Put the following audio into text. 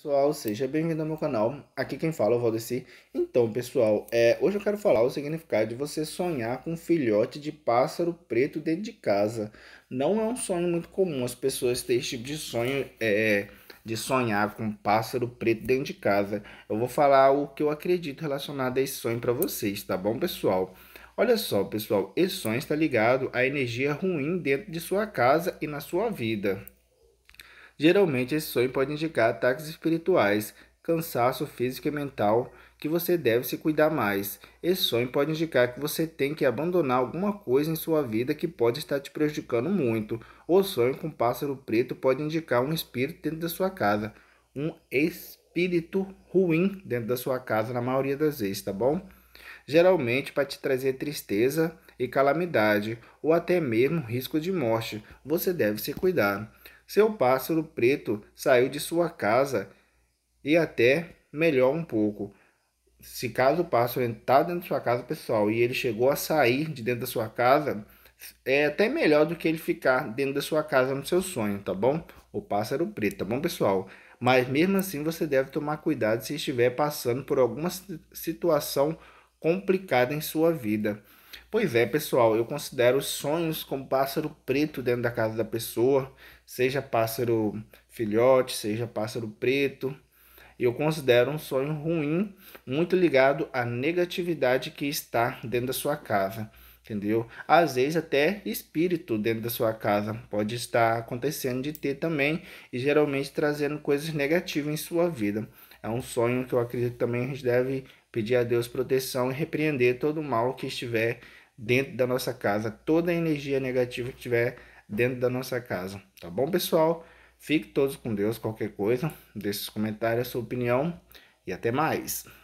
Pessoal, seja bem-vindo ao meu canal. Aqui quem fala é o Valdeci. Então, pessoal, é, hoje eu quero falar o significado de você sonhar com um filhote de pássaro preto dentro de casa. Não é um sonho muito comum as pessoas terem esse tipo de sonho, é, de sonhar com um pássaro preto dentro de casa. Eu vou falar o que eu acredito relacionado a esse sonho para vocês, tá bom, pessoal? Olha só, pessoal, esse sonho está ligado à energia ruim dentro de sua casa e na sua vida. Geralmente, esse sonho pode indicar ataques espirituais, cansaço físico e mental que você deve se cuidar mais. Esse sonho pode indicar que você tem que abandonar alguma coisa em sua vida que pode estar te prejudicando muito. O sonho com pássaro preto pode indicar um espírito dentro da sua casa, um espírito ruim dentro da sua casa na maioria das vezes, tá bom? Geralmente para te trazer tristeza e calamidade ou até mesmo risco de morte. Você deve se cuidar. Seu pássaro preto saiu de sua casa e até melhor um pouco. Se caso o pássaro entrar dentro da sua casa, pessoal, e ele chegou a sair de dentro da sua casa, é até melhor do que ele ficar dentro da sua casa no seu sonho, tá bom? O pássaro preto, tá bom, pessoal? Mas mesmo assim você deve tomar cuidado se estiver passando por alguma situação complicada em sua vida. Pois é, pessoal, eu considero os sonhos como pássaro preto dentro da casa da pessoa, seja pássaro filhote, seja pássaro preto. Eu considero um sonho ruim, muito ligado à negatividade que está dentro da sua casa, entendeu? Às vezes até espírito dentro da sua casa pode estar acontecendo de ter também e geralmente trazendo coisas negativas em sua vida. É um sonho que eu acredito também a gente deve pedir a Deus proteção e repreender todo o mal que estiver dentro da nossa casa, toda a energia negativa que estiver dentro da nossa casa. Tá bom, pessoal? Fique todos com Deus. Qualquer coisa, deixe os comentários, a sua opinião e até mais.